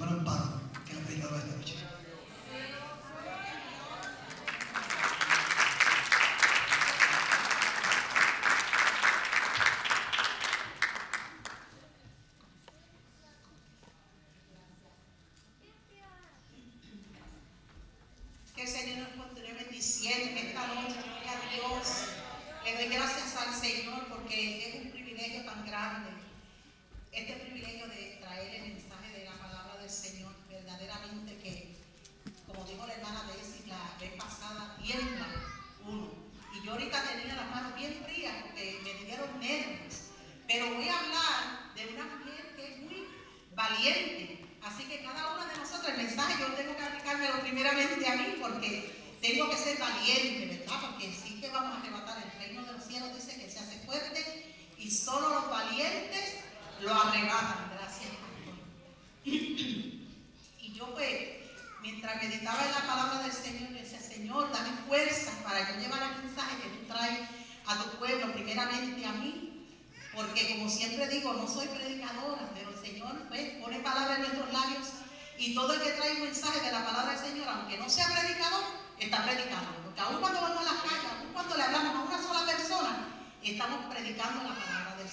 un Imparo, che la prenda la luce.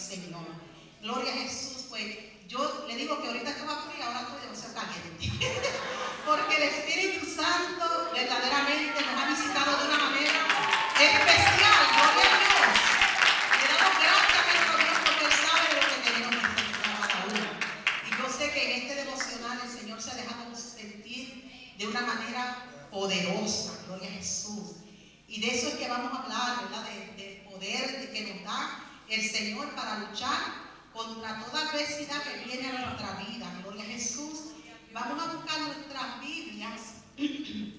Señor. Gloria a Jesús, pues yo le digo que ahorita que va a frío, ahora estoy ser caliente. Porque el Espíritu Santo verdaderamente nos ha visitado de una manera especial. Gloria a Dios. Le damos gracias a nuestro Dios porque Él sabe lo que tenemos que cada Y yo sé que en este devocional el Señor se ha dejado sentir de una manera poderosa. Gloria a Jesús. Y de eso es que vamos a hablar, ¿verdad? Del de poder que nos da el Señor para luchar contra toda adversidad que viene a nuestra vida. Gloria a Jesús. Vamos a buscar nuestras Biblias.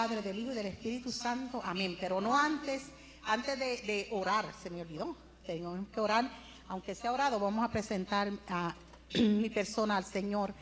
Padre, del Hijo y del Espíritu Santo. Amén. Pero no antes, antes de, orar, se me olvidó. Tengo que orar, aunque sea orado, vamos a presentar a mi persona al Señor.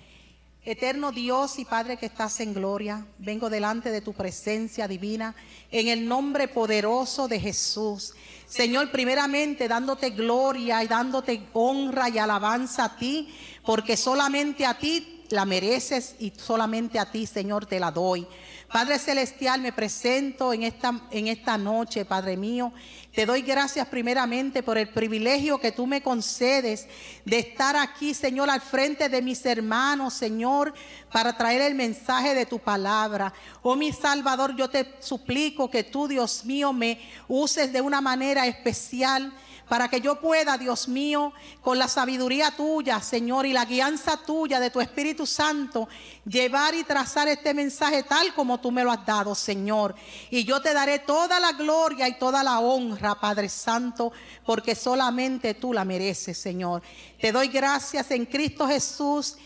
Eterno Dios y Padre que estás en gloria, vengo delante de tu presencia divina en el nombre poderoso de Jesús. Señor, primeramente dándote gloria y dándote honra y alabanza a ti, porque solamente a ti la mereces y solamente a ti, Señor, te la doy. Padre Celestial, me presento en esta, en esta noche, Padre mío. Te doy gracias primeramente por el privilegio que tú me concedes de estar aquí, Señor, al frente de mis hermanos, Señor, para traer el mensaje de tu palabra. Oh, mi Salvador, yo te suplico que tú, Dios mío, me uses de una manera especial para que yo pueda, Dios mío, con la sabiduría tuya, Señor, y la guianza tuya de tu Espíritu Santo, llevar y trazar este mensaje tal como tú me lo has dado, Señor. Y yo te daré toda la gloria y toda la honra, Padre Santo, porque solamente tú la mereces, Señor. Te doy gracias en Cristo Jesús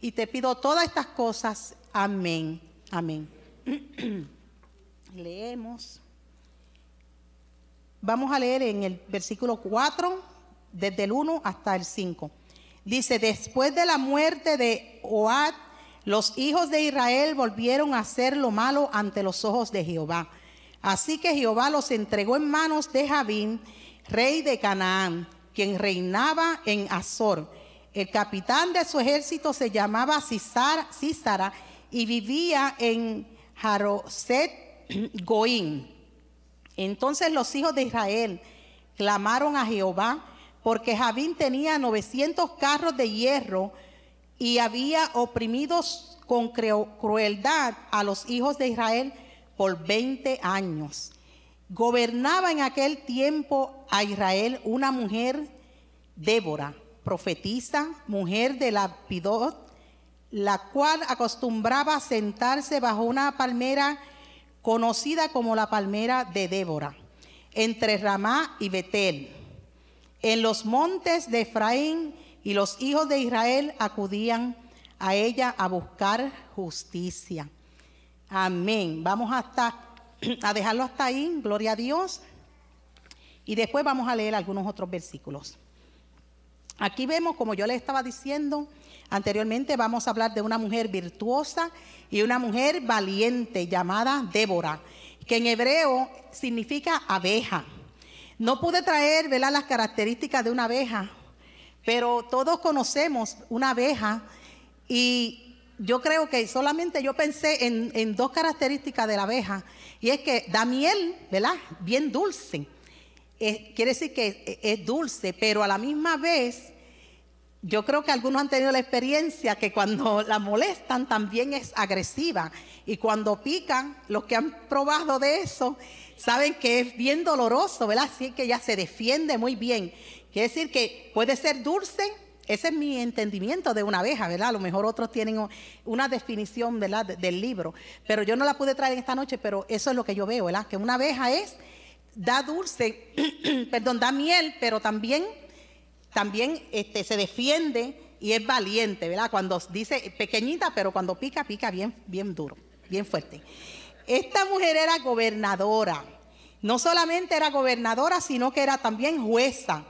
y te pido todas estas cosas. Amén. Amén. Leemos. Vamos a leer en el versículo 4, desde el 1 hasta el 5. Dice, después de la muerte de Oad, los hijos de Israel volvieron a hacer lo malo ante los ojos de Jehová. Así que Jehová los entregó en manos de Javín, rey de Canaán, quien reinaba en Azor. El capitán de su ejército se llamaba Cisara y vivía en Jaroset Goín. Entonces los hijos de Israel clamaron a Jehová porque Javín tenía 900 carros de hierro y había oprimido con crueldad a los hijos de Israel por 20 años. Gobernaba en aquel tiempo a Israel una mujer, Débora, profetisa, mujer de la la cual acostumbraba a sentarse bajo una palmera conocida como la palmera de Débora, entre Ramá y Betel. En los montes de Efraín y los hijos de Israel acudían a ella a buscar justicia. Amén. Vamos hasta a dejarlo hasta ahí, gloria a Dios. Y después vamos a leer algunos otros versículos. Aquí vemos, como yo le estaba diciendo, Anteriormente vamos a hablar de una mujer virtuosa y una mujer valiente llamada Débora, que en hebreo significa abeja. No pude traer las características de una abeja, pero todos conocemos una abeja y yo creo que solamente yo pensé en, dos características de la abeja y es que da miel, ¿verdad? Bien dulce. Eh, quiere decir que eh, es dulce, pero a la misma vez yo creo que algunos han tenido la experiencia que cuando la molestan también es agresiva. Y cuando pican, los que han probado de eso saben que es bien doloroso, ¿verdad? Así que ya se defiende muy bien. Quiere decir que puede ser dulce, ese es mi entendimiento de una abeja, ¿verdad? A lo mejor otros tienen una definición, ¿verdad? del libro. Pero yo no la pude traer esta noche, pero eso es lo que yo veo, ¿verdad? Que una abeja es, da dulce, perdón, da miel, pero también también este, se defiende y es valiente, ¿verdad? Cuando dice pequeñita, pero cuando pica, pica bien, bien duro, bien fuerte. Esta mujer era gobernadora. No solamente era gobernadora, sino que era también jueza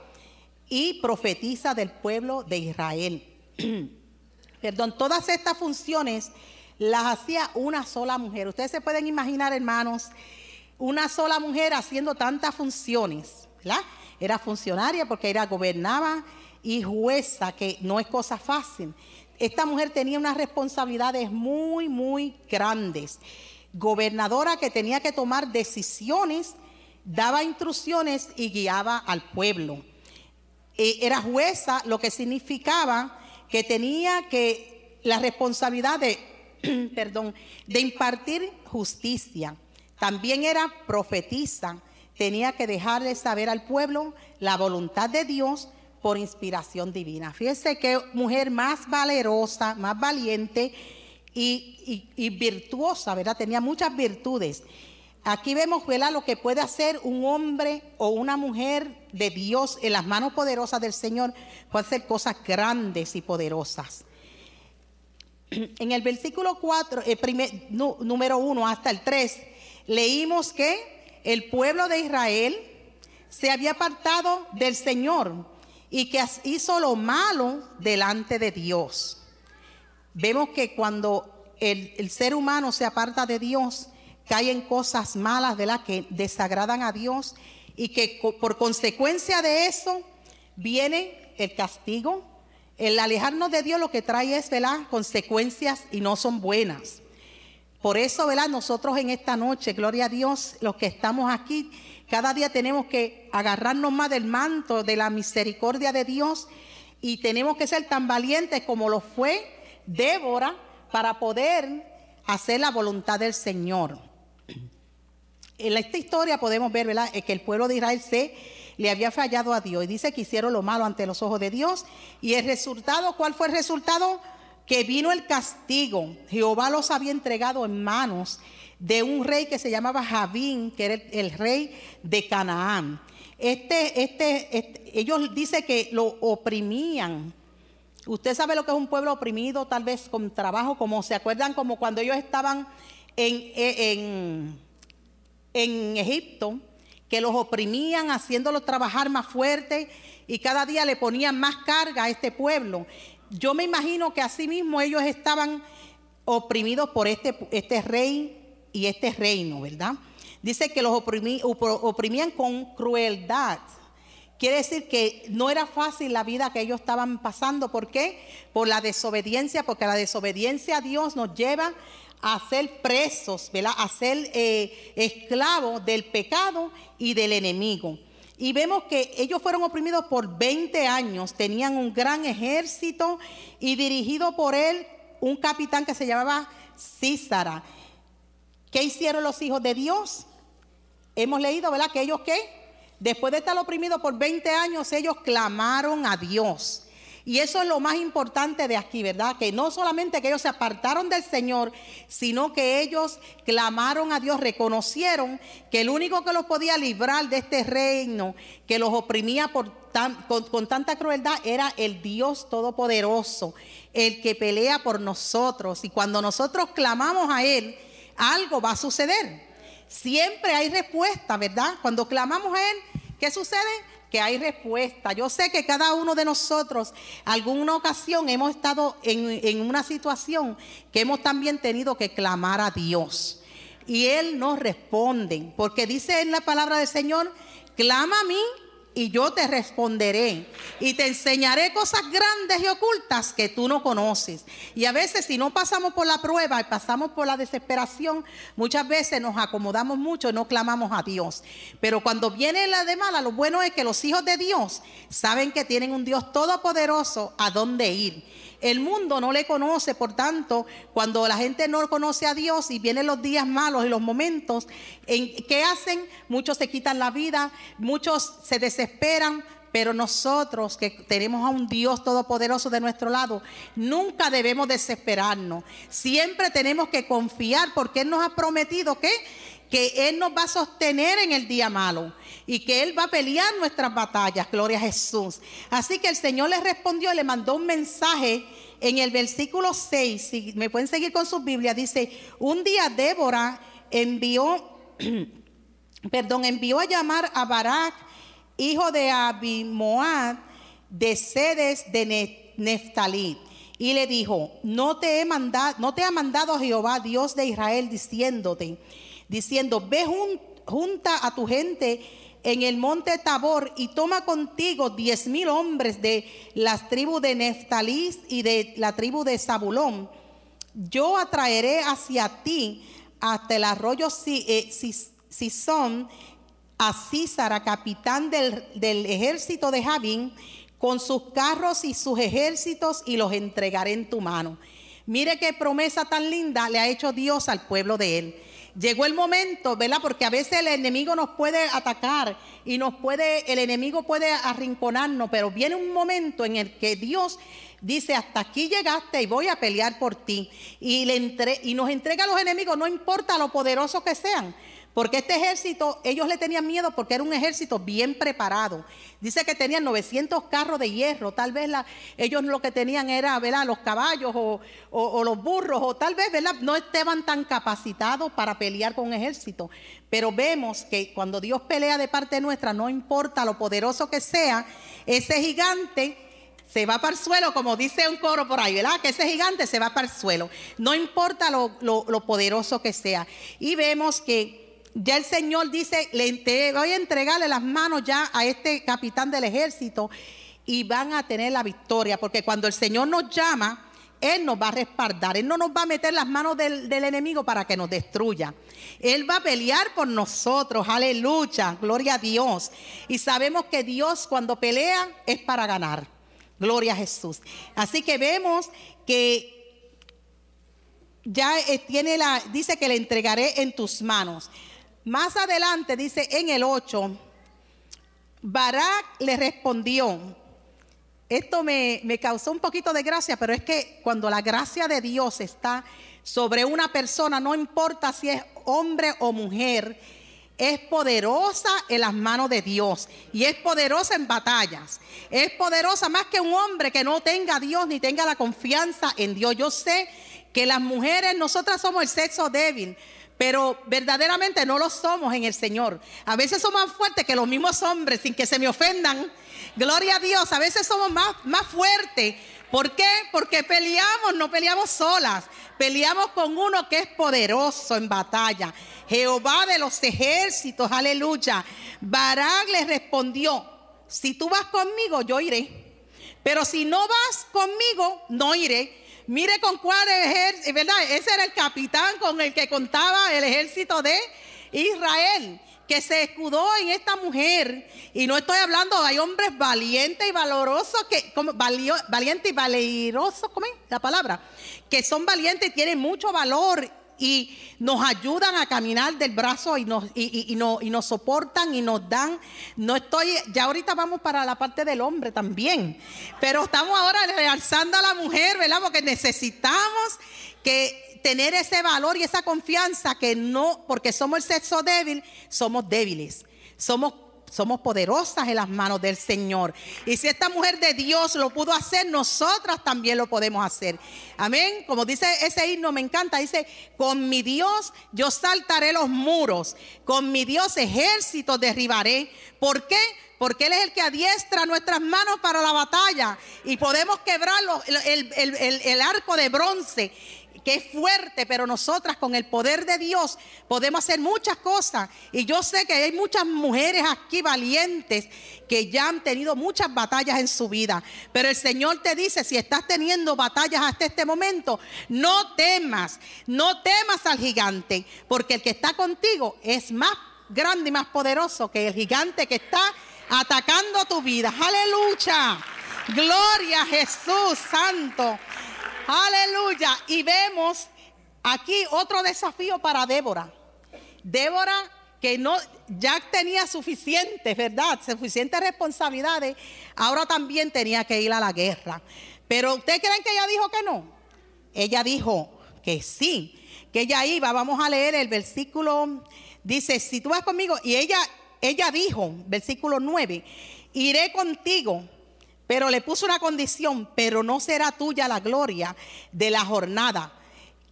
y profetisa del pueblo de Israel. Perdón, todas estas funciones las hacía una sola mujer. Ustedes se pueden imaginar, hermanos, una sola mujer haciendo tantas funciones. Era funcionaria porque era gobernaba y jueza, que no es cosa fácil. Esta mujer tenía unas responsabilidades muy, muy grandes. Gobernadora que tenía que tomar decisiones, daba instrucciones y guiaba al pueblo. Eh, era jueza, lo que significaba que tenía que la responsabilidad de, perdón, de impartir justicia. También era profetisa tenía que dejarle saber al pueblo la voluntad de Dios por inspiración divina. Fíjese qué mujer más valerosa, más valiente y, virtuosa, ¿verdad? Tenía muchas virtudes. Aquí vemos, ¿verdad? Lo que puede hacer un hombre o una mujer de Dios en las manos poderosas del Señor, puede hacer cosas grandes y poderosas. En el versículo 4, eh, número 1 hasta el 3, leímos que el pueblo de Israel se había apartado del Señor y que hizo lo malo delante de Dios. Vemos que cuando el, ser humano se aparta de Dios, caen cosas malas de las que desagradan a Dios y que por consecuencia de eso viene el castigo. El alejarnos de Dios lo que trae es ¿verdad? consecuencias y no son buenas. Por eso, ¿verdad? Nosotros en esta noche, gloria a Dios, los que estamos aquí, cada día tenemos que agarrarnos más del manto de la misericordia de Dios y tenemos que ser tan valientes como lo fue Débora para poder hacer la voluntad del Señor. En esta historia podemos ver, ¿verdad?, que el pueblo de Israel se le había fallado a Dios y dice que hicieron lo malo ante los ojos de Dios y el resultado, ¿cuál fue el resultado? que vino el castigo, Jehová los había entregado en manos de un rey que se llamaba Javín, que era el, rey de Canaán. Este, este, este ellos dicen que lo oprimían. Usted sabe lo que es un pueblo oprimido, tal vez con trabajo, como se acuerdan, como cuando ellos estaban en, eh, en, en Egipto, que los oprimían haciéndolos trabajar más fuerte y cada día le ponían más carga a este pueblo. Yo me imagino que así mismo ellos estaban oprimidos por este, este rey y este reino, ¿verdad? Dice que los oprimían con crueldad. Quiere decir que no era fácil la vida que ellos estaban pasando. ¿Por qué? Por la desobediencia, porque la desobediencia a Dios nos lleva a ser presos, ¿verdad? A ser eh, esclavos del pecado y del enemigo. Y vemos que ellos fueron oprimidos por 20 años, tenían un gran ejército y dirigido por él un capitán que se llamaba Císara. ¿Qué hicieron los hijos de Dios? Hemos leído, ¿verdad? Que ellos qué? Después de estar oprimidos por 20 años, ellos clamaron a Dios. Y eso es lo más importante de aquí, ¿verdad? Que no solamente que ellos se apartaron del Señor, sino que ellos clamaron a Dios, reconocieron que el único que los podía librar de este reino, que los oprimía por con, con tanta crueldad, era el Dios Todopoderoso, el que pelea por nosotros. Y cuando nosotros clamamos a Él, algo va a suceder. Siempre hay respuesta, ¿verdad? Cuando clamamos a Él, ¿Qué sucede? Que hay respuesta. Yo sé que cada uno de nosotros, alguna ocasión, hemos estado en, en una situación que hemos también tenido que clamar a Dios. Y Él nos responde, porque dice en la palabra del Señor, clama a mí y yo te responderé y te enseñaré cosas grandes y ocultas que tú no conoces. Y a veces si no pasamos por la prueba y pasamos por la desesperación, muchas veces nos acomodamos mucho y no clamamos a Dios. Pero cuando viene la de mala, lo bueno es que los hijos de Dios saben que tienen un Dios todopoderoso a dónde ir. El mundo no le conoce, por tanto, cuando la gente no conoce a Dios y vienen los días malos y los momentos, ¿en ¿qué hacen? Muchos se quitan la vida, muchos se desesperan, pero nosotros que tenemos a un Dios todopoderoso de nuestro lado, nunca debemos desesperarnos. Siempre tenemos que confiar porque Él nos ha prometido que que Él nos va a sostener en el día malo y que Él va a pelear nuestras batallas. Gloria a Jesús. Así que el Señor le respondió, le mandó un mensaje en el versículo 6. Si me pueden seguir con su Biblia, dice: Un día Débora envió, perdón, envió a llamar a Barak, hijo de Abimoad, de sedes de Neftalí. Y le dijo: No te he mandado, no te ha mandado Jehová, Dios de Israel, diciéndote diciendo, ve junta a tu gente en el monte Tabor y toma contigo diez mil hombres de las tribus de Neftalí y de la tribu de Zabulón. Yo atraeré hacia ti hasta el arroyo eh, Sison a Císara, capitán del, ejército de Javín, con sus carros y sus ejércitos y los entregaré en tu mano. Mire qué promesa tan linda le ha hecho Dios al pueblo de él. Llegó el momento, ¿verdad? Porque a veces el enemigo nos puede atacar y nos puede, el enemigo puede arrinconarnos, pero viene un momento en el que Dios dice, hasta aquí llegaste y voy a pelear por ti. Y, le y nos entrega a los enemigos, no importa lo poderosos que sean. Porque este ejército, ellos le tenían miedo porque era un ejército bien preparado. Dice que tenían 900 carros de hierro. Tal vez ellos lo que tenían era ¿verdad? los caballos o, los burros, o tal vez ¿verdad? no estaban tan capacitados para pelear con un ejército. Pero vemos que cuando Dios pelea de parte nuestra, no importa lo poderoso que sea, ese gigante se va para el suelo, como dice un coro por ahí, ¿verdad? Que ese gigante se va para el suelo. No importa lo, lo poderoso que sea. Y vemos que ya el Señor dice, le voy a entregarle las manos ya a este capitán del ejército y van a tener la victoria, porque cuando el Señor nos llama, Él nos va a respaldar, Él no nos va a meter las manos del, del enemigo para que nos destruya. Él va a pelear por nosotros, aleluya, gloria a Dios. Y sabemos que Dios cuando pelea es para ganar, gloria a Jesús. Así que vemos que ya eh, tiene la, dice que le entregaré en tus manos. Más adelante dice en el 8, Barak le respondió. Esto me, me, causó un poquito de gracia, pero es que cuando la gracia de Dios está sobre una persona, no importa si es hombre o mujer, es poderosa en las manos de Dios y es poderosa en batallas. Es poderosa más que un hombre que no tenga Dios ni tenga la confianza en Dios. Yo sé que las mujeres, nosotras somos el sexo débil, pero verdaderamente no lo somos en el Señor. A veces somos más fuertes que los mismos hombres, sin que se me ofendan. Gloria a Dios, a veces somos más, más fuertes. ¿Por qué? Porque peleamos, no peleamos solas, peleamos con uno que es poderoso en batalla. Jehová de los ejércitos, aleluya. Barak le respondió, si tú vas conmigo, yo iré. Pero si no vas conmigo, no iré. Mire con cuál ejército, ¿verdad? Ese era el capitán con el que contaba el ejército de Israel, que se escudó en esta mujer. Y no estoy hablando, hay hombres valientes y valorosos, que, como, valio, valiente y valerosos, ¿cómo es la palabra? Que son valientes y tienen mucho valor y nos ayudan a caminar del brazo y nos, y, y, no, y nos soportan y nos dan. No estoy, ya ahorita vamos para la parte del hombre también, pero estamos ahora realzando a la mujer, ¿verdad? Porque necesitamos que tener ese valor y esa confianza que no, porque somos el sexo débil, somos débiles, somos somos poderosas en las manos del Señor. Y si esta mujer de Dios lo pudo hacer, nosotras también lo podemos hacer. Amén. Como dice ese himno, me encanta. Dice, con mi Dios yo saltaré los muros. Con mi Dios ejércitos derribaré. ¿Por qué? porque Él es el que adiestra nuestras manos para la batalla y podemos quebrar el, arco de bronce que es fuerte, pero nosotras con el poder de Dios podemos hacer muchas cosas. Y yo sé que hay muchas mujeres aquí valientes que ya han tenido muchas batallas en su vida. Pero el Señor te dice, si estás teniendo batallas hasta este momento, no temas, no temas al gigante, porque el que está contigo es más grande y más poderoso que el gigante que está atacando tu vida. Aleluya. Gloria a Jesús Santo. Aleluya. Y vemos aquí otro desafío para Débora. Débora que no ya tenía suficientes, ¿verdad? Suficientes responsabilidades, ahora también tenía que ir a la guerra. Pero ¿ustedes creen que ella dijo que no? Ella dijo que sí, que ella iba. Vamos a leer el versículo dice, "Si tú vas conmigo" y ella ella dijo, versículo 9, "Iré contigo pero le puso una condición, pero no será tuya la gloria de la jornada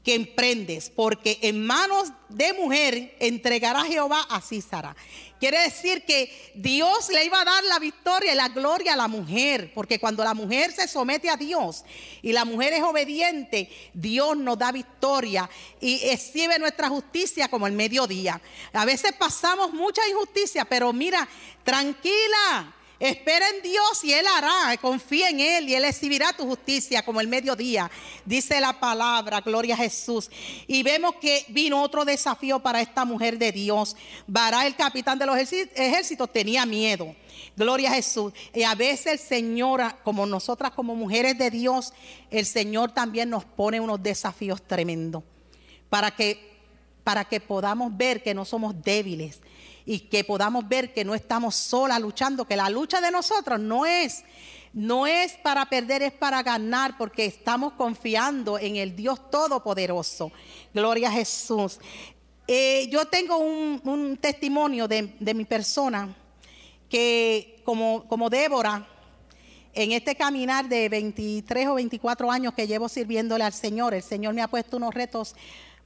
que emprendes, porque en manos de mujer entregará Jehová a Císara. Quiere decir que Dios le iba a dar la victoria y la gloria a la mujer, porque cuando la mujer se somete a Dios y la mujer es obediente, Dios nos da victoria y exhibe nuestra justicia como el mediodía. A veces pasamos mucha injusticia, pero mira, tranquila, Espera en Dios y Él hará. Confía en Él y Él exhibirá tu justicia como el mediodía. Dice la palabra, gloria a Jesús. Y vemos que vino otro desafío para esta mujer de Dios. Vará el capitán de los ejércitos, tenía miedo. Gloria a Jesús. Y a veces el Señor, como nosotras como mujeres de Dios, el Señor también nos pone unos desafíos tremendos. Para que, para que podamos ver que no somos débiles y que podamos ver que no estamos solas luchando, que la lucha de nosotros no es no es para perder, es para ganar, porque estamos confiando en el Dios Todopoderoso. Gloria a Jesús. Eh, yo tengo un, testimonio de, mi persona que como, como Débora, en este caminar de 23 o 24 años que llevo sirviéndole al Señor, el Señor me ha puesto unos retos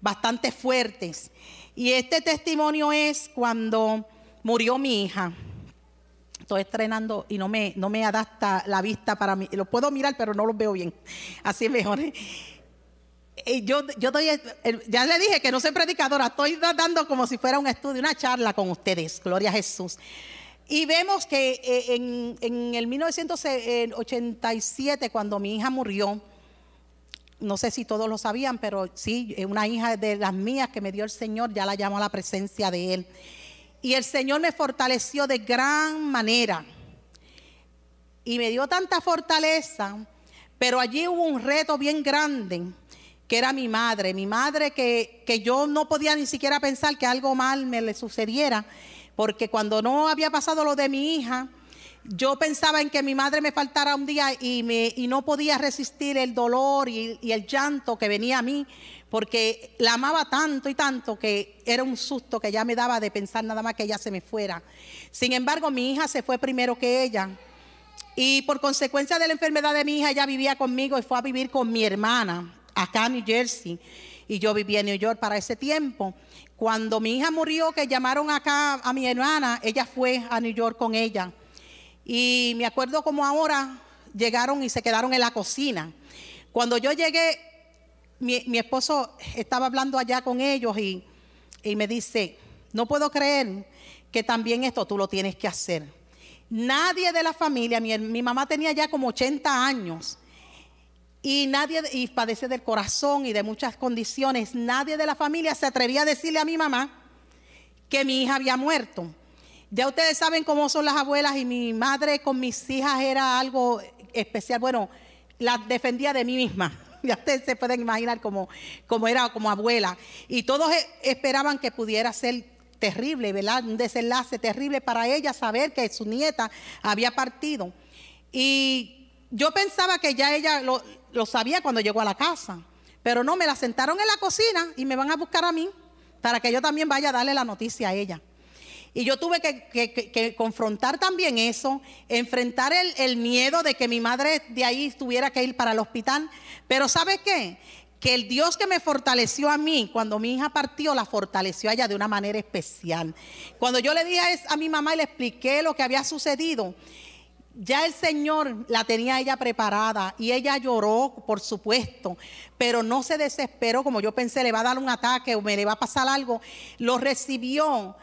bastante fuertes. Y este testimonio es cuando murió mi hija. Estoy estrenando y no me, no me adapta la vista para mí. Lo puedo mirar, pero no lo veo bien. Así es mejor. yo, yo ya le dije que no soy predicadora, estoy dando como si fuera un estudio, una charla con ustedes. Gloria a Jesús. Y vemos que eh, en, en el 1987, eh, cuando mi hija murió, no sé si todos lo sabían, pero sí, eh, una hija de las mías que me dio el Señor, ya la llamó a la presencia de Él. Y el Señor me fortaleció de gran manera. Y me dio tanta fortaleza, pero allí hubo un reto bien grande, que era mi madre. Mi madre que, que yo no podía ni siquiera pensar que algo mal me le sucediera, porque cuando no había pasado lo de mi hija, yo pensaba en que mi madre me faltara un día y, me, y no podía resistir el dolor y, y el llanto que venía a mí, porque la amaba tanto y tanto que era un susto que ya me daba de pensar nada más que ella se me fuera. Sin embargo, mi hija se fue primero que ella. Y por consecuencia de la enfermedad de mi hija, ella vivía conmigo y fue a vivir con mi hermana acá en New Jersey. Y yo vivía en New York para ese tiempo. Cuando mi hija murió, que llamaron acá a mi hermana, ella fue a New York con ella. Y me acuerdo como ahora llegaron y se quedaron en la cocina. Cuando yo llegué, mi, esposo estaba hablando allá con ellos y, me dice, no puedo creer que también esto tú lo tienes que hacer. Nadie de la familia, mi, mamá tenía ya como 80 años y nadie y padece del corazón y de muchas condiciones, nadie de la familia se atrevía a decirle a mi mamá que mi hija había muerto. Ya ustedes saben cómo son las abuelas y mi madre con mis hijas era algo especial. Bueno, la defendía de mí misma. Ya ustedes se pueden imaginar cómo, era como abuela. Y todos e, esperaban que pudiera ser terrible, ¿verdad? Un desenlace terrible para ella saber que su nieta había partido. Y yo pensaba que ya ella lo sabía cuando llegó a la casa. Pero no, me la sentaron en la cocina y me van a buscar a mí para que yo también vaya a darle la noticia a ella. Y yo tuve que, confrontar también eso, enfrentar el, el miedo de que mi madre de ahí tuviera que ir para el hospital. Pero ¿sabe qué? que el Dios que me fortaleció a mí cuando mi hija partió, la fortaleció a ella de una manera especial. Cuando yo le dije a, mi mamá y le expliqué lo que había sucedido, ya el Señor la tenía ella preparada y ella lloró, por supuesto, pero no se desesperó como yo pensé, le va a dar un ataque o me le va a pasar algo. Lo recibió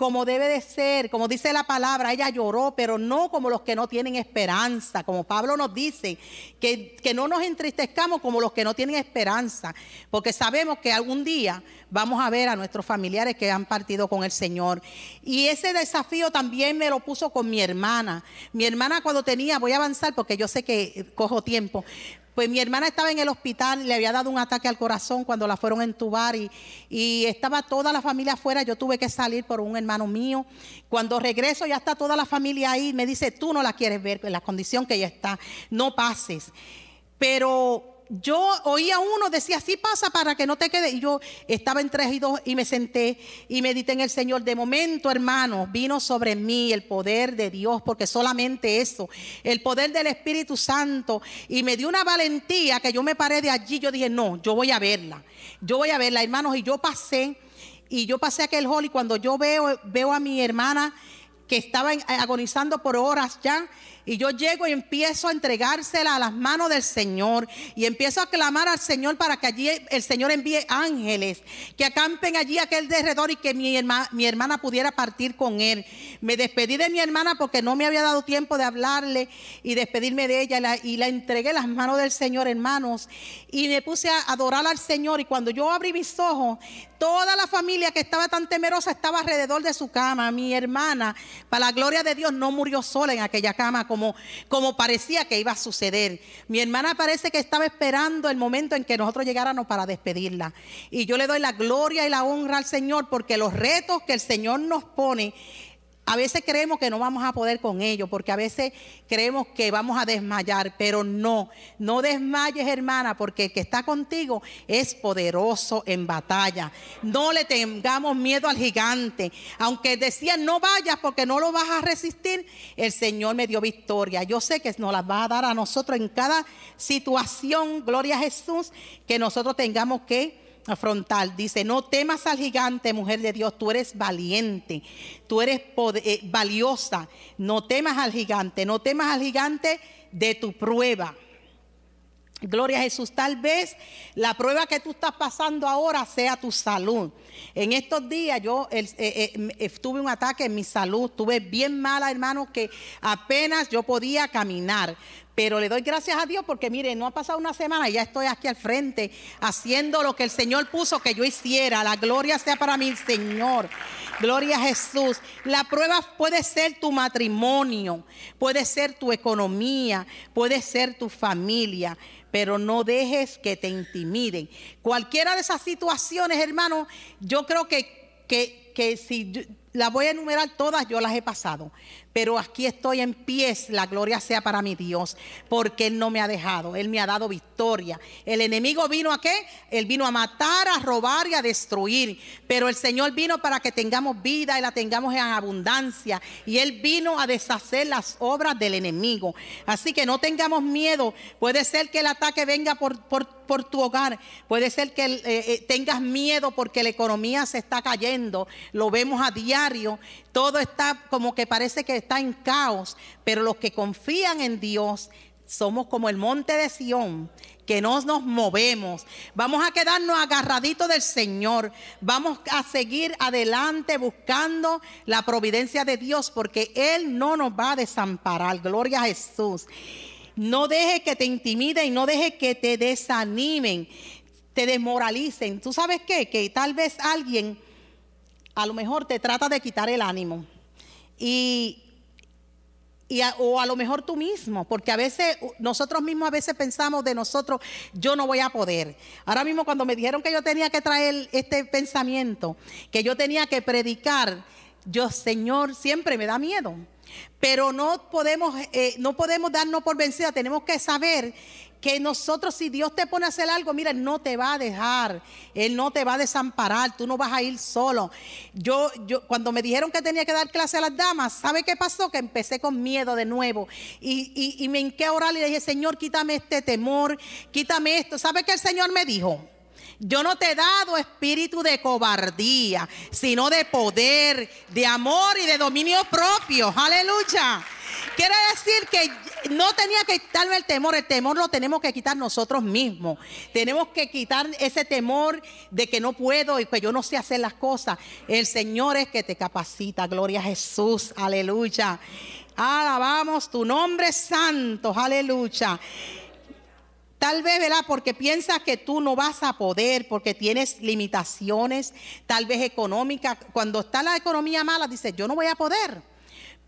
como debe de ser, como dice la palabra, ella lloró, pero no como los que no tienen esperanza, como Pablo nos dice, que, que no nos entristezcamos como los que no tienen esperanza, porque sabemos que algún día vamos a ver a nuestros familiares que han partido con el Señor. Y ese desafío también me lo puso con mi hermana. Mi hermana cuando tenía, voy a avanzar porque yo sé que cojo tiempo, pues mi hermana estaba en el hospital, le había dado un ataque al corazón cuando la fueron a entubar y, estaba toda la familia afuera. Yo tuve que salir por un hermano mío. Cuando regreso ya está toda la familia ahí. Me dice, tú no la quieres ver en la condición que ella está. No pases. Pero yo oía uno, decía, así pasa para que no te quede. Y yo estaba en tres y dos y me senté y medité en el Señor. De momento, hermano, vino sobre mí el poder de Dios, porque solamente eso, el poder del Espíritu Santo. Y me dio una valentía que yo me paré de allí. Yo dije, no, yo voy a verla. Yo voy a verla, hermanos. Y yo pasé, y yo pasé aquel hall y cuando yo veo, veo a mi hermana que estaba agonizando por horas ya. Y yo llego y empiezo a entregársela a las manos del Señor. Y empiezo a clamar al Señor para que allí el Señor envíe ángeles que acampen allí aquel derredor y que mi, hermana pudiera partir con él. Me despedí de mi hermana porque no me había dado tiempo de hablarle y despedirme de ella. y la entregué a las manos del Señor, hermanos. Y me puse a adorar al Señor. Y cuando yo abrí mis ojos, toda la familia que estaba tan temerosa estaba alrededor de su cama. Mi hermana para la gloria de Dios no murió sola en aquella cama como, como parecía que iba a suceder. Mi hermana parece que estaba esperando el momento en que nosotros llegáramos para despedirla. Y yo le doy la gloria y la honra al Señor porque los retos que el Señor nos pone a veces creemos que no vamos a poder con ellos, porque a veces creemos que vamos a desmayar, pero no, no desmayes hermana, porque el que está contigo es poderoso en batalla. No le tengamos miedo al gigante. Aunque decían no vayas porque no lo vas a resistir, el Señor me dio victoria. Yo sé que nos la va a dar a nosotros en cada situación, gloria a Jesús, que nosotros tengamos que afrontar. Dice, no temas al gigante, mujer de Dios, tú eres valiente, tú eres eh, valiosa. No temas al gigante, no temas al gigante de tu prueba. Gloria a Jesús, tal vez la prueba que tú estás pasando ahora sea tu salud. En estos días yo estuve eh, eh, tuve un ataque en mi salud, tuve bien mala hermano que apenas yo podía caminar, pero le doy gracias a Dios porque mire, no ha pasado una semana y ya estoy aquí al frente haciendo lo que el Señor puso que yo hiciera. La gloria sea para mí, Señor. Gloria a Jesús. La prueba puede ser tu matrimonio, puede ser tu economía, puede ser tu familia, pero no dejes que te intimiden. Cualquiera de esas situaciones, hermano, yo creo que, que, que si las voy a enumerar todas, yo las he pasado. Pero aquí estoy en pies, la gloria sea para mi Dios, porque Él no me ha dejado, Él me ha dado victoria. El enemigo vino a qué? Él vino a matar, a robar y a destruir. Pero el Señor vino para que tengamos vida y la tengamos en abundancia. Y Él vino a deshacer las obras del enemigo. Así que no tengamos miedo. Puede ser que el ataque venga por, tu hogar. Puede ser que eh, eh, tengas miedo porque la economía se está cayendo. Lo vemos a diario. Todo está como que parece que está en caos, pero los que confían en Dios somos como el monte de Sión, que no nos movemos. Vamos a quedarnos agarraditos del Señor. Vamos a seguir adelante buscando la providencia de Dios, porque Él no nos va a desamparar. Gloria a Jesús. No deje que te intimiden y no deje que te desanimen, te desmoralicen. ¿Tú sabes qué? Que tal vez alguien a lo mejor te trata de quitar el ánimo. Y o a lo mejor tú mismo, porque a veces nosotros mismos a veces pensamos de nosotros, yo no voy a poder. Ahora mismo cuando me dijeron que yo tenía que traer este pensamiento, que yo tenía que predicar, yo, Señor, siempre me da miedo. Pero no podemos, eh, no podemos darnos por vencida, tenemos que saber que nosotros, si Dios te pone a hacer algo, mira, Él no te va a dejar, Él no te va a desamparar, tú no vas a ir solo. Yo, yo cuando me dijeron que tenía que dar clase a las damas, ¿sabe qué pasó? Que empecé con miedo de nuevo y, y, me en a orar y le dije, Señor, quítame este temor, quítame esto. ¿Sabe qué el Señor me dijo? Yo no te he dado espíritu de cobardía, sino de poder, de amor y de dominio propio. Aleluya. Quiere decir que no tenía que quitarme el temor, el temor lo tenemos que quitar nosotros mismos. Tenemos que quitar ese temor de que no puedo y que yo no sé hacer las cosas. El Señor es que te capacita, gloria a Jesús, aleluya. Alabamos tu nombre santo, aleluya. Tal vez, ¿verdad? Porque piensas que tú no vas a poder, porque tienes limitaciones, tal vez económicas. Cuando está la economía mala, dices, yo no voy a poder.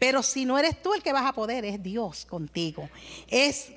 Pero si no eres tú el que vas a poder, es Dios contigo. Es,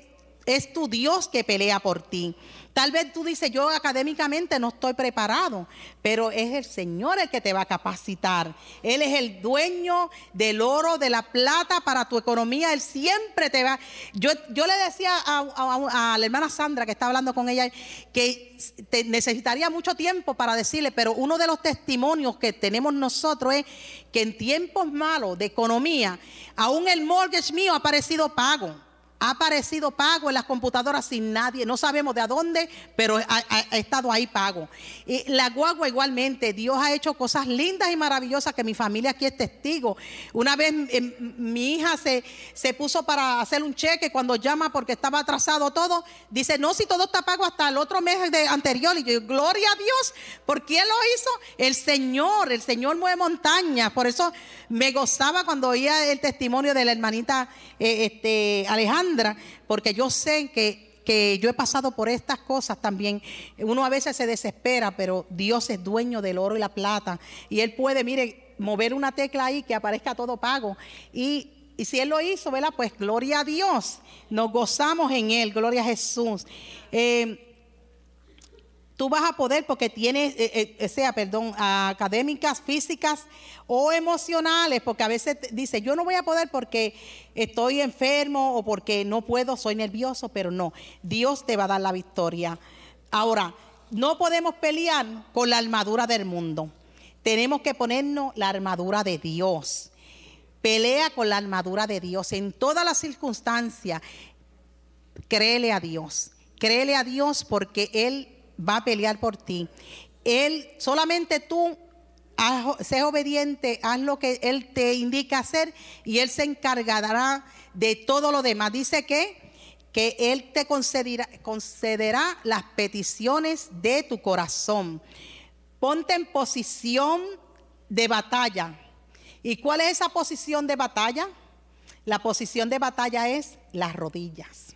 es tu Dios que pelea por ti. Tal vez tú dices, yo académicamente no estoy preparado, pero es el Señor el que te va a capacitar. Él es el dueño del oro, de la plata para tu economía. Él siempre te va. Yo, yo le decía a, la hermana Sandra, que estaba hablando con ella, que necesitaría mucho tiempo para decirle, pero uno de los testimonios que tenemos nosotros es que en tiempos malos de economía, aún el mortgage mío ha parecido pago. Ha aparecido pago en las computadoras sin nadie, no sabemos de a dónde, pero ha, estado ahí pago. Y la guagua igualmente, Dios ha hecho cosas lindas y maravillosas que mi familia aquí es testigo. Una vez eh, mi hija se, se puso para hacer un cheque cuando llama porque estaba atrasado todo, dice, no, si todo está pago hasta el otro mes de anterior. Y yo, gloria a Dios, ¿por quién lo hizo? El Señor, el Señor mueve montañas. Por eso me gozaba cuando oía el testimonio de la hermanita eh, este, Alejandra porque yo sé que, yo he pasado por estas cosas también. Uno a veces se desespera, pero Dios es dueño del oro y la plata. Y Él puede, mire, mover una tecla ahí que aparezca todo pago. Y si Él lo hizo, ¿verdad? Pues gloria a Dios. Nos gozamos en Él, gloria a Jesús. Eh, tú vas a poder porque tienes, eh, eh, eh, sea, perdón, académicas, físicas o emocionales, porque a veces dice, yo no voy a poder porque estoy enfermo o porque no puedo, soy nervioso, pero no, Dios te va a dar la victoria. Ahora, no podemos pelear con la armadura del mundo. Tenemos que ponernos la armadura de Dios. Pelea con la armadura de Dios en todas las circunstancias. Créele a Dios. Créele a Dios porque Él va a pelear por ti. Él, solamente tú sé obediente, haz lo que Él te indica hacer y Él se encargará de todo lo demás. Dice que, que Él te concederá, concederá las peticiones de tu corazón. Ponte en posición de batalla. ¿Y cuál es esa posición de batalla? La posición de batalla es las rodillas.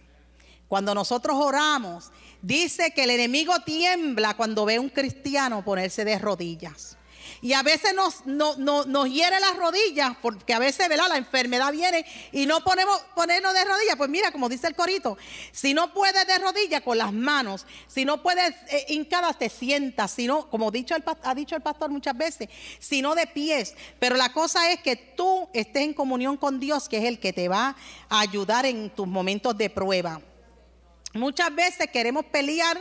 Cuando nosotros oramos Dice que el enemigo tiembla cuando ve a un cristiano ponerse de rodillas. Y a veces nos, nos hiere las rodillas, porque a veces la enfermedad viene y no ponemos, ponernos de rodillas. Pues mira, como dice el corito, si no puedes de rodillas con las manos, si no puedes eh, hincadas, te sientas, si no, como dicho ha dicho el pastor muchas veces, sino de pies. Pero la cosa es que tú estés en comunión con Dios, que es el que te va a ayudar en tus momentos de prueba. Muchas veces queremos pelear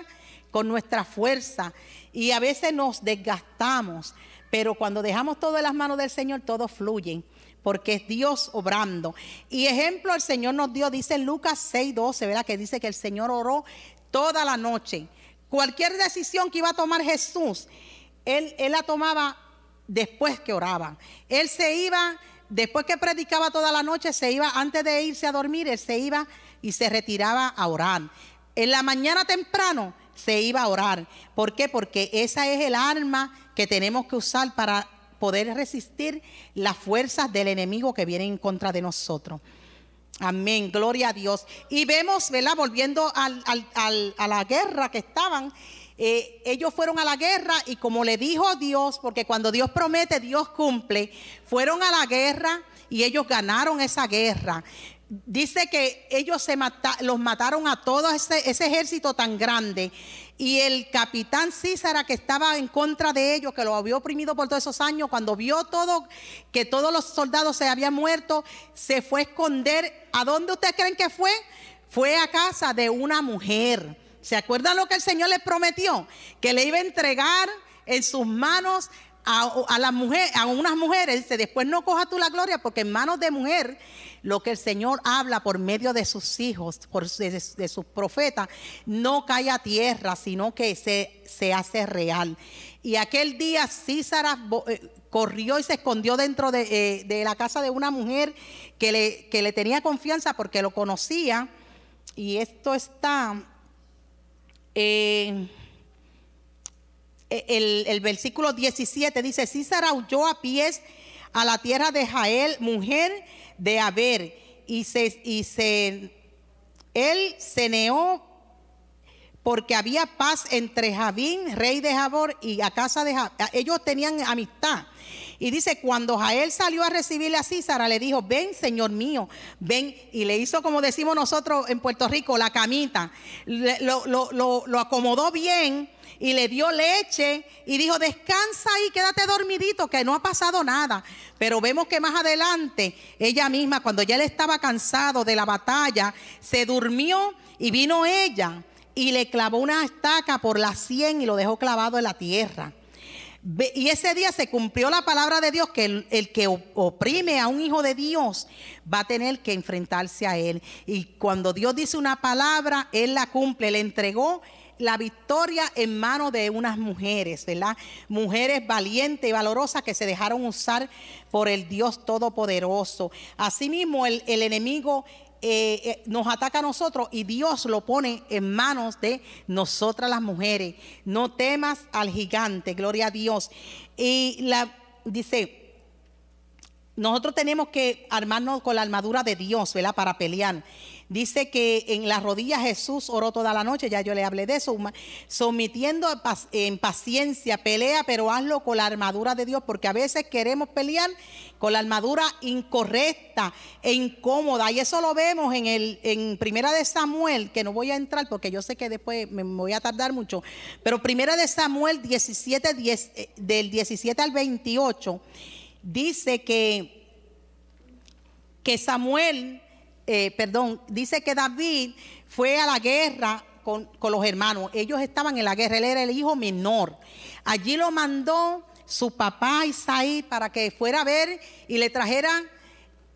con nuestra fuerza y a veces nos desgastamos, pero cuando dejamos todo en las manos del Señor, todo fluye porque es Dios obrando. Y ejemplo el Señor nos dio, dice Lucas 6:12, ¿verdad? Que dice que el Señor oró toda la noche. Cualquier decisión que iba a tomar Jesús, él, la tomaba después que oraba. Él se iba, después que predicaba toda la noche, se iba, antes de irse a dormir, él se iba y se retiraba a orar. En la mañana temprano se iba a orar. ¿Por qué? Porque esa es el arma que tenemos que usar para poder resistir las fuerzas del enemigo que vienen en contra de nosotros. Amén, gloria a Dios. Y vemos, ¿verdad? Volviendo a la guerra que estaban, eh, ellos fueron a la guerra y como le dijo Dios, porque cuando Dios promete, Dios cumple, fueron a la guerra y ellos ganaron esa guerra dice que ellos se los mataron a todo ese, ejército tan grande. Y el capitán Císara, que estaba en contra de ellos, que lo había oprimido por todos esos años, cuando vio todo, que todos los soldados se habían muerto, se fue a esconder. ¿A dónde ustedes creen que fue? Fue a casa de una mujer. ¿Se acuerdan lo que el Señor les prometió? Que le iba a entregar en sus manos a, las mujeres, a unas mujeres, dice, después no coja tú la gloria, porque en manos de mujer, lo que el Señor habla por medio de sus hijos, por, de, sus profetas, no cae a tierra, sino que se, se hace real. Y aquel día César eh, corrió y se escondió dentro de, eh, de, la casa de una mujer que le, que le tenía confianza porque lo conocía. Y esto está... Eh, eh, el, versículo 17 dice, Císara huyó a pies a la tierra de Jael, mujer de Haber, y se, y se él ceneó porque había paz entre Javín, rey de Jabor, y a casa de Ellos tenían amistad. Y dice, cuando Jael salió a recibirle a Císara, le dijo, ven, Señor mío, ven. Y le hizo, como decimos nosotros en Puerto Rico, la camita. lo, lo acomodó bien y le dio leche y dijo, descansa ahí, quédate dormidito, que no ha pasado nada. Pero vemos que más adelante ella misma, cuando ya él estaba cansado de la batalla, se durmió y vino ella y le clavó una estaca por la sien y lo dejó clavado en la tierra. Y ese día se cumplió la palabra de Dios que el, el, que oprime a un hijo de Dios va a tener que enfrentarse a él. Y cuando Dios dice una palabra, él la cumple, le entregó la victoria en manos de unas mujeres, ¿verdad? Mujeres valientes y valorosas que se dejaron usar por el Dios Todopoderoso. Asimismo, el, enemigo eh, eh, nos ataca a nosotros y Dios lo pone en manos de nosotras las mujeres. No temas al gigante, gloria a Dios. Y la dice, nosotros tenemos que armarnos con la armadura de Dios, ¿verdad? Para pelear. Dice que en las rodillas Jesús oró toda la noche, ya yo le hablé de eso, sometiendo en paciencia pelea, pero hazlo con la armadura de Dios, porque a veces queremos pelear con la armadura incorrecta e incómoda. Y eso lo vemos en el en Primera de Samuel, que no voy a entrar porque yo sé que después me voy a tardar mucho, pero Primera de Samuel 17 eh, del 17 al 28 dice que que Samuel eh, perdón, dice que David fue a la guerra con, los hermanos. Ellos estaban en la guerra, él era el hijo menor. Allí lo mandó su papá Isaí para que fuera a ver y le trajera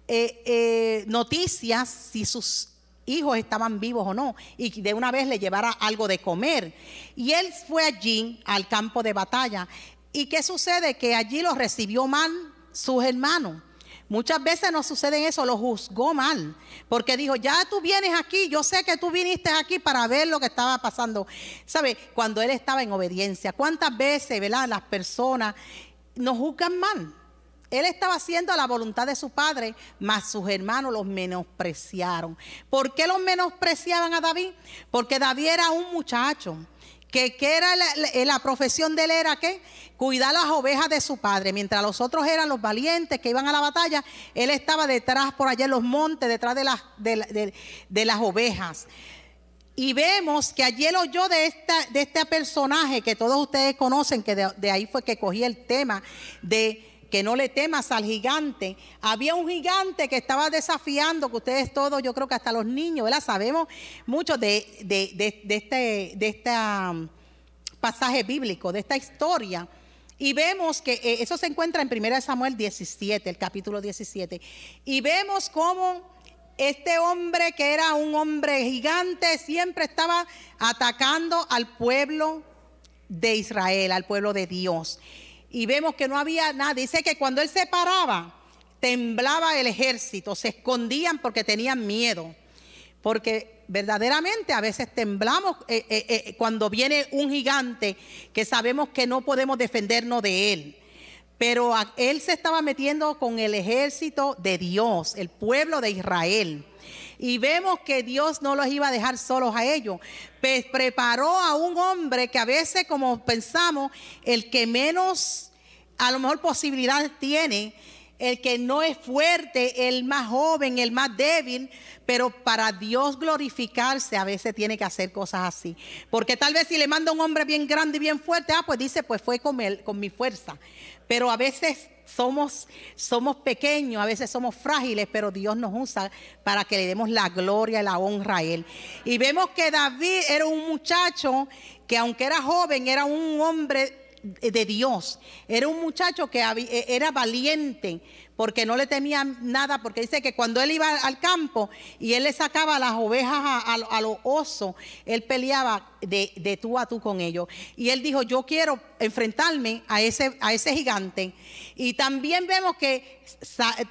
eh, eh, noticias si sus hijos estaban vivos o no, y de una vez le llevara algo de comer. Y él fue allí al campo de batalla. ¿Y qué sucede? Que allí lo recibió mal sus hermanos. Muchas veces nos sucede eso, lo juzgó mal, porque dijo, ya tú vienes aquí, yo sé que tú viniste aquí para ver lo que estaba pasando. ¿Sabe? Cuando él estaba en obediencia, ¿cuántas veces, ¿verdad? Las personas nos juzgan mal. Él estaba haciendo la voluntad de su padre, mas sus hermanos los menospreciaron. ¿Por qué los menospreciaban a David? Porque David era un muchacho que, era eh, la, profesión de él era ¿qué? cuidar las ovejas de su padre, mientras los otros eran los valientes que iban a la batalla, él estaba detrás por allá en los montes, detrás de las, de, las ovejas. Y vemos que allí lo oyó de, esta, de este personaje que todos ustedes conocen, que de, de ahí fue que cogí el tema de que no le temas al gigante. Había un gigante que estaba desafiando, que ustedes todos, yo creo que hasta los niños, ¿verdad? Sabemos mucho de, este, de um, pasaje bíblico, de esta historia. Y vemos que eh, eso se encuentra en 1 Samuel 17, el capítulo 17. Y vemos cómo este hombre que era un hombre gigante siempre estaba atacando al pueblo de Israel, al pueblo de Dios y vemos que no había nada. Dice que cuando él se paraba, temblaba el ejército, se escondían porque tenían miedo. Porque verdaderamente a veces temblamos eh, eh, eh, cuando viene un gigante que sabemos que no podemos defendernos de él. Pero él se estaba metiendo con el ejército de Dios, el pueblo de Israel. Y vemos que Dios no los iba a dejar solos a ellos. Pues preparó a un hombre que a veces, como pensamos, el que menos, a lo mejor, posibilidades tiene, el que no es fuerte, el más joven, el más débil, pero para Dios glorificarse a veces tiene que hacer cosas así. Porque tal vez si le manda un hombre bien grande y bien fuerte, ah, pues dice, pues fue con, con mi fuerza. Pero a veces somos, somos pequeños, a veces somos frágiles, pero Dios nos usa para que le demos la gloria y la honra a Él. Y vemos que David era un muchacho que aunque era joven, era un hombre de Dios. Era un muchacho que e, era valiente, porque no le temían nada, porque dice que cuando él iba al campo y él le sacaba las ovejas a, los osos, él peleaba de, tú a tú con ellos. Y él dijo, yo quiero enfrentarme a ese, gigante. Y también vemos que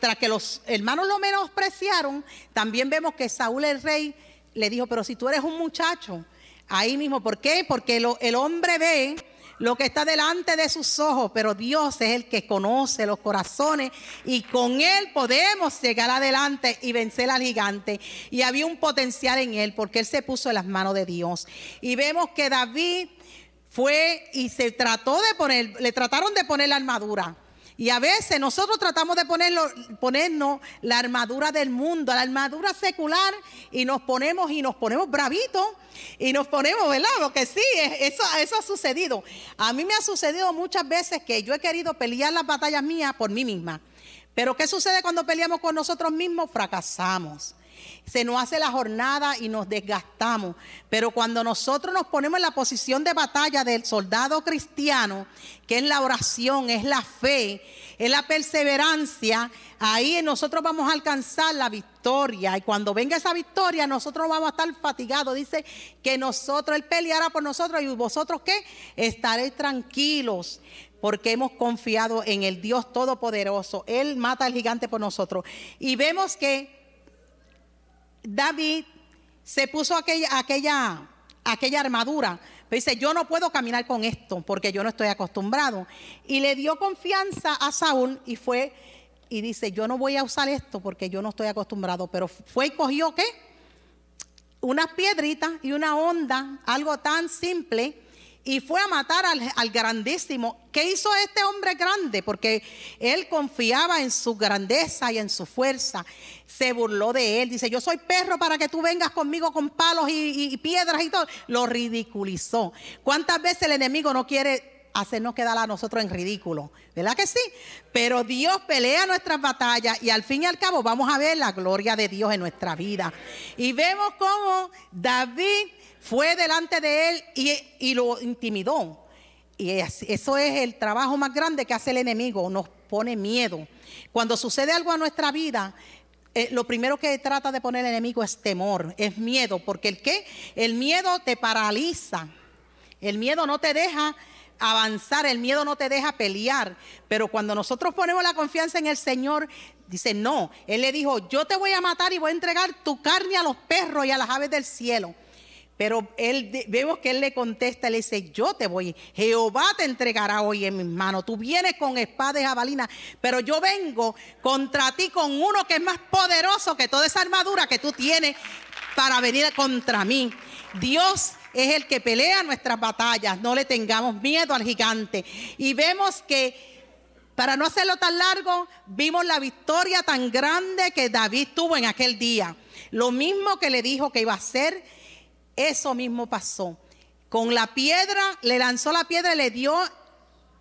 tras que los hermanos lo menospreciaron, también vemos que Saúl el rey le dijo, pero si tú eres un muchacho, ahí mismo, ¿por qué? Porque el hombre ve lo que está delante de sus ojos, pero Dios es el que conoce los corazones y con Él podemos llegar adelante y vencer al gigante. Y había un potencial en Él porque Él se puso en las manos de Dios. Y vemos que David fue y se trató de poner, le trataron de poner la armadura. Y a veces nosotros tratamos de ponerlo, ponernos la armadura del mundo, la armadura secular, y nos ponemos y nos ponemos bravitos y nos ponemos, ¿verdad? Porque sí, eso, eso ha sucedido. A mí me ha sucedido muchas veces que yo he querido pelear las batallas mías por mí misma. Pero ¿qué sucede cuando peleamos con nosotros mismos? Fracasamos se nos hace la jornada y nos desgastamos. Pero cuando nosotros nos ponemos en la posición de batalla del soldado cristiano, que es la oración, es la fe, es la perseverancia, ahí nosotros vamos a alcanzar la victoria. Y cuando venga esa victoria, nosotros vamos a estar fatigados. Dice que nosotros, Él peleará por nosotros y vosotros qué? Estaréis tranquilos porque hemos confiado en el Dios Todopoderoso. Él mata al gigante por nosotros. Y vemos que David se puso aquella, aquella, aquella armadura, pero dice, yo no puedo caminar con esto porque yo no estoy acostumbrado. Y le dio confianza a Saúl y fue y dice, yo no voy a usar esto porque yo no estoy acostumbrado, pero fue y cogió qué? Unas piedritas y una onda, algo tan simple, y fue a matar al, grandísimo. ¿Qué hizo este hombre grande? Porque él confiaba en su grandeza y en su fuerza. Se burló de él. Dice, yo soy perro para que tú vengas conmigo con palos y piedras y todo. Lo ridiculizó. ¿Cuántas veces el enemigo no quiere hacernos quedar a nosotros en ridículo, ¿verdad que sí? Pero Dios pelea nuestras batallas y al fin y al cabo vamos a ver la gloria de Dios en nuestra vida. Y vemos cómo David fue delante de él y, lo intimidó. Y eso es el trabajo más grande que hace el enemigo, nos pone miedo. Cuando sucede algo a nuestra vida, eh, lo primero que trata de poner el enemigo es temor, es miedo, porque el qué? El miedo te paraliza. El miedo no te deja avanzar, el miedo no te deja pelear. Pero cuando nosotros ponemos la confianza en el Señor, dice, no, Él le dijo, yo te voy a matar y voy a entregar tu carne a los perros y a las aves del cielo. Pero él, vemos que él le contesta, le dice, yo te voy, Jehová te entregará hoy en mis manos, tú vienes con espada y jabalina, pero yo vengo contra ti con uno que es más poderoso que toda esa armadura que tú tienes para venir contra mí. Dios es el que pelea nuestras batallas. No le tengamos miedo al gigante. Y vemos que... Para no hacerlo tan largo, vimos la victoria tan grande que David tuvo en aquel día. Lo mismo que le dijo que iba a hacer, eso mismo pasó. Con la piedra, le lanzó la piedra y le dio,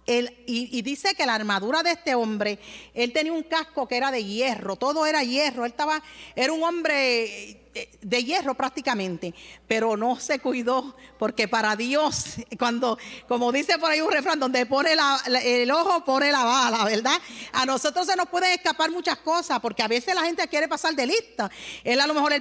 el, y, y, dice que la armadura de este hombre, él tenía un casco que era de hierro, todo era hierro, él estaba, era un hombre eh, de hierro prácticamente, pero no se cuidó, porque para Dios, cuando, como dice por ahí un refrán, donde pone el ojo, pone la bala, ¿verdad? A nosotros se nos pueden escapar muchas cosas, porque a veces la gente quiere pasar de lista. Él a lo mejor,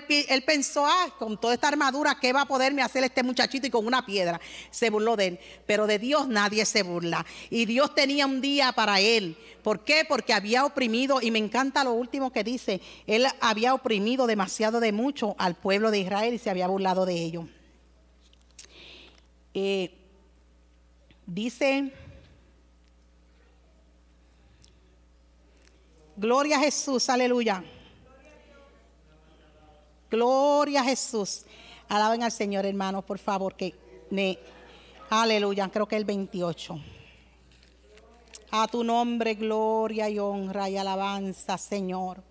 pensó, ah, con toda esta armadura, ¿qué va a poderme hacer este muchachito? Y con una piedra, se burló de él. Pero de Dios nadie se burla. Y Dios tenía un día para él. ¿Por qué? Porque había oprimido, y me encanta lo último que dice, él había oprimido demasiado de mucho al pueblo de Israel y se había burlado de ello eh, dice, Gloria a Jesús, aleluya. Gloria a Jesús. Alaben al Señor, hermanos, por favor, que... aleluya, creo que el 28. A tu nombre, gloria y honra y alabanza, Señor.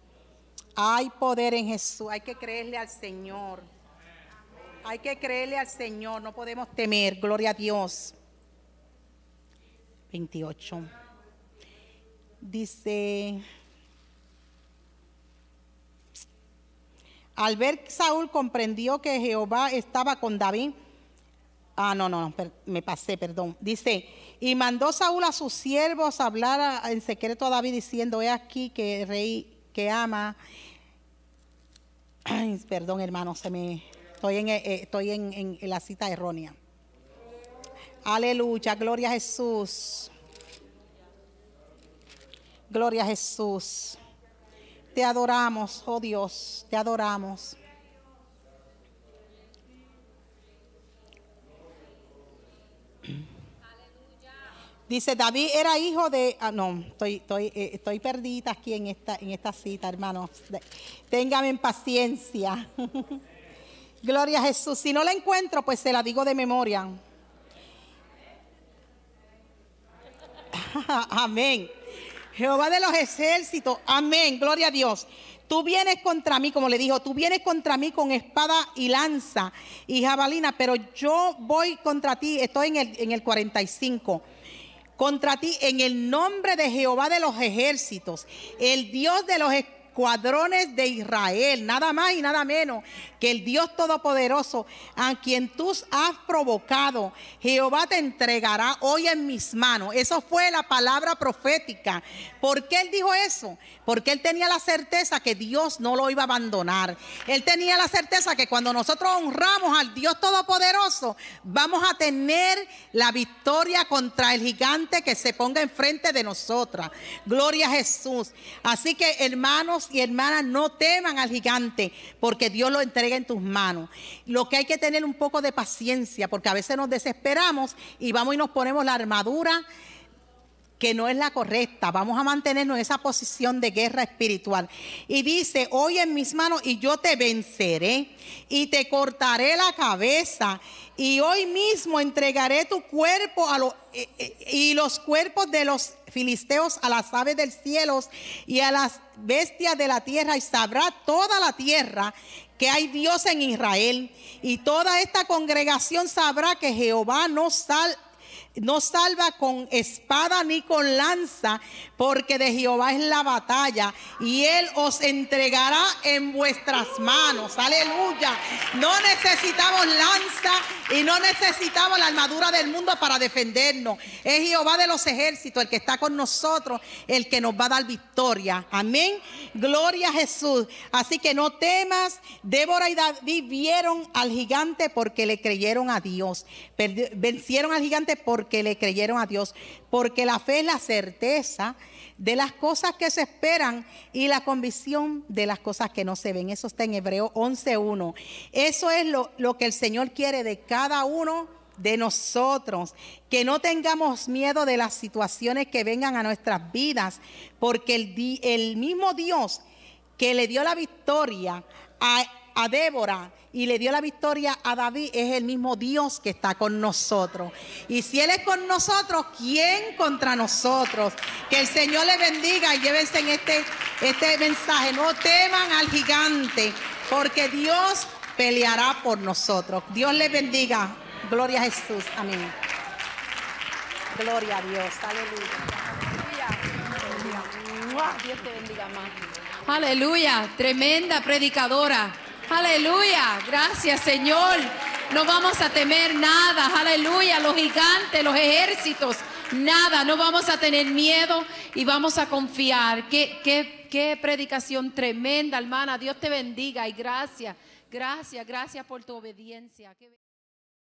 Hay poder en Jesús, hay que creerle al Señor. Hay que creerle al Señor, no podemos temer, gloria a Dios. 28. Dice, al ver Saúl comprendió que Jehová estaba con David. Ah, no, no, me pasé, perdón. Dice, y mandó Saúl a sus siervos hablar en secreto a David diciendo, he aquí que rey que ama perdón, hermano, se me estoy en, eh, estoy en la cita errónea. Aleluya, gloria a Jesús. Gloria a Jesús. Te adoramos, oh Dios, te adoramos. Dice, David era hijo de... Ah, no, estoy, estoy, eh, perdida aquí en esta, cita, hermanos. Téngame en paciencia. Gloria a Jesús. Si no la encuentro, pues se la digo de memoria. Amén. Jehová de los ejércitos. Amén. Gloria a Dios. Tú vienes contra mí, como le dijo, tú vienes contra mí con espada y lanza y jabalina, pero yo voy contra ti. Estoy en el, en el 45 contra ti en el nombre de Jehová de los ejércitos, el Dios de los cuadrones de Israel, nada más y nada menos que el Dios Todopoderoso, a quien tú has provocado, Jehová te entregará hoy en mis manos. Eso fue la palabra profética. ¿Por qué él dijo eso? Porque él tenía la certeza que Dios no lo iba a abandonar. Él tenía la certeza que cuando nosotros honramos al Dios Todopoderoso, vamos a tener la victoria contra el gigante que se ponga enfrente de nosotras. Gloria a Jesús. Así que hermanos, y hermanas, no teman al gigante, porque Dios lo entrega en tus manos. Lo que hay que tener un poco de paciencia, porque a veces nos desesperamos y vamos y nos ponemos la armadura que no es la correcta. Vamos a mantenernos en esa posición de guerra espiritual. Y dice, hoy en mis manos y yo te venceré y te cortaré la cabeza y hoy mismo entregaré tu cuerpo a los, eh, eh, y los cuerpos de los filisteos a las aves del cielo y a las bestias de la tierra y sabrá toda la tierra que hay Dios en Israel y toda esta congregación sabrá que Jehová no sal no salva con espada ni con lanza, porque de Jehová es la batalla y él os entregará en vuestras manos. Aleluya. No necesitamos lanza y no necesitamos la armadura del mundo para defendernos. Es Jehová de los ejércitos el que está con nosotros, el que nos va a dar victoria. Amén. Gloria a Jesús. Así que no temas. Débora y David vieron al gigante porque le creyeron a Dios. Vencieron al gigante porque que le creyeron a Dios, porque la fe es la certeza de las cosas que se esperan y la convicción de las cosas que no se ven. Eso está en Hebreo 11.1. Eso es lo, que el Señor quiere de cada uno de nosotros, que no tengamos miedo de las situaciones que vengan a nuestras vidas, porque el, el mismo Dios que le dio la victoria a a Débora y le dio la victoria a David, es el mismo Dios que está con nosotros. Y si Él es con nosotros, ¿quién contra nosotros? Que el Señor le bendiga y llévense en este, este mensaje. No teman al gigante, porque Dios peleará por nosotros. Dios le bendiga. Gloria a Jesús. Amén. Gloria a Dios. Aleluya. Dios te bendiga más. Aleluya, tremenda predicadora. Aleluya. Gracias, Señor. No vamos a temer nada. Aleluya. Los gigantes, los ejércitos, nada. No vamos a tener miedo y vamos a confiar. Qué, qué, predicación tremenda, hermana. Dios te bendiga y gracias. Gracias, gracias por tu obediencia.